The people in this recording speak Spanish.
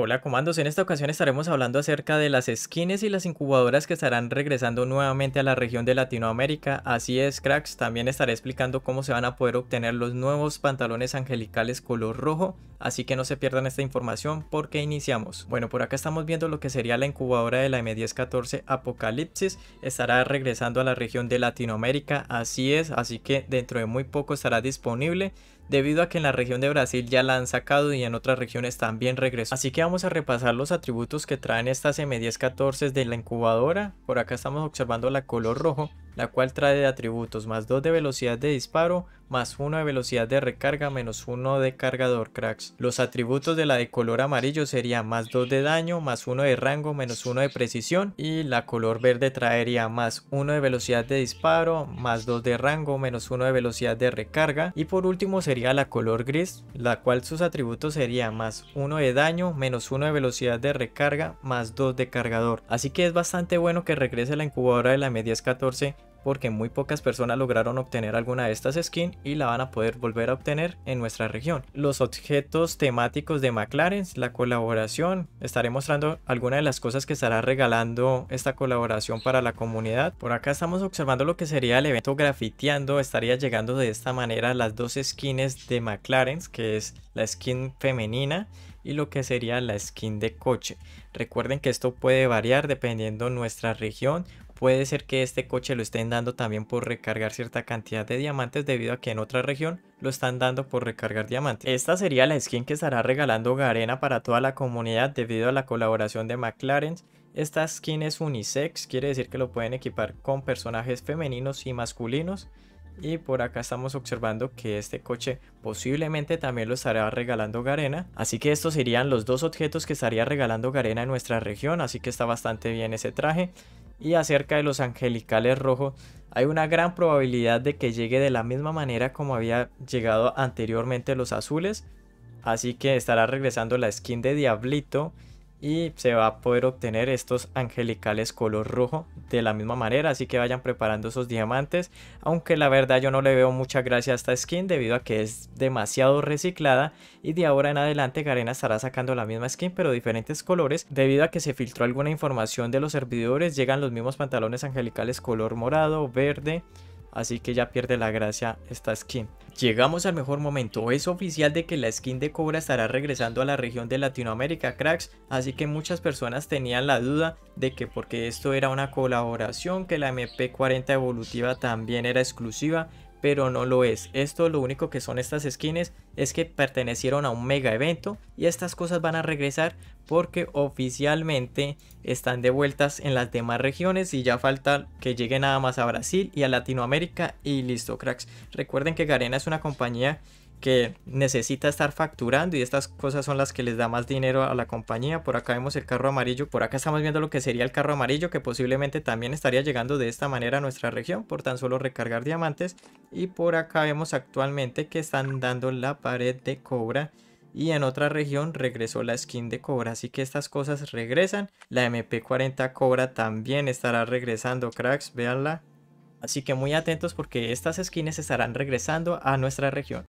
Hola comandos, en esta ocasión estaremos hablando acerca de las skins y las incubadoras que estarán regresando nuevamente a la región de Latinoamérica. Así es cracks, también estaré explicando cómo se van a poder obtener los nuevos pantalones angelicales color rojo, así que no se pierdan esta información porque iniciamos. Bueno, por acá estamos viendo lo que sería la incubadora de la M1014 Apocalipsis, estará regresando a la región de Latinoamérica, así es, así que dentro de muy poco estará disponible, debido a que en la región de Brasil ya la han sacado y en otras regiones también regresó. Así que vamos a repasar los atributos que traen estas M1014 de la incubadora. Por acá estamos observando la color rojo, la cual trae de atributos más 2 de velocidad de disparo, más 1 de velocidad de recarga, menos 1 de cargador, cracks. Los atributos de la de color amarillo serían más 2 de daño, más 1 de rango, menos 1 de precisión. Y la color verde traería más 1 de velocidad de disparo, más 2 de rango, menos 1 de velocidad de recarga. Y por último sería la color gris, la cual sus atributos serían más 1 de daño, menos 1 de velocidad de recarga, más 2 de cargador. Así que es bastante bueno que regrese la incubadora de la medias 14 porque muy pocas personas lograron obtener alguna de estas skins y la van a poder volver a obtener en nuestra región. Los objetos temáticos de McLaren, la colaboración, estaré mostrando algunas de las cosas que estará regalando esta colaboración para la comunidad. Por acá estamos observando lo que sería el evento grafiteando, estaría llegando de esta manera las dos skins de McLaren, que es la skin femenina y lo que sería la skin de coche. Recuerden que esto puede variar dependiendo nuestra región Puede ser que este coche lo estén dando también por recargar cierta cantidad de diamantes debido a que en otra región lo están dando por recargar diamantes. Esta sería la skin que estará regalando Garena para toda la comunidad debido a la colaboración de McLaren. Esta skin es unisex, quiere decir que lo pueden equipar con personajes femeninos y masculinos. Y por acá estamos observando que este coche posiblemente también lo estará regalando Garena. Así que estos serían los dos objetos que estaría regalando Garena en nuestra región. Así que está bastante bien ese traje y acerca de los angelicales rojos, hay una gran probabilidad de que llegue de la misma manera como había llegado anteriormente los azules, así que estará regresando la skin de Diablito y se va a poder obtener estos angelicales color rojo de la misma manera, así que vayan preparando esos diamantes, aunque la verdad yo no le veo mucha gracia a esta skin debido a que es demasiado reciclada y de ahora en adelante Garena estará sacando la misma skin pero diferentes colores debido a que se filtró alguna información de los servidores, llegan los mismos pantalones angelicales color morado, verde, así que ya pierde la gracia esta skin. Llegamos al mejor momento, es oficial de que la skin de Cobra estará regresando a la región de Latinoamérica, cracks, así que muchas personas tenían la duda de que porque esto era una colaboración, que la MP40 evolutiva también era exclusiva, pero no lo es. Esto lo único que son estas skins es que pertenecieron a un mega evento y estas cosas van a regresar porque oficialmente están de vueltas en las demás regiones y ya falta que llegue nada más a Brasil y a Latinoamérica y listo cracks. Recuerden que Garena es una compañía que necesita estar facturando y estas cosas son las que les da más dinero a la compañía. Por acá vemos el carro amarillo, por acá estamos viendo lo que sería el carro amarillo que posiblemente también estaría llegando de esta manera a nuestra región por tan solo recargar diamantes. Y por acá vemos actualmente que están dando la pared de cobra y en otra región regresó la skin de Cobra, así que estas cosas regresan. La MP40 Cobra también estará regresando, cracks, véanla. Así que muy atentos porque estas skins estarán regresando a nuestra región.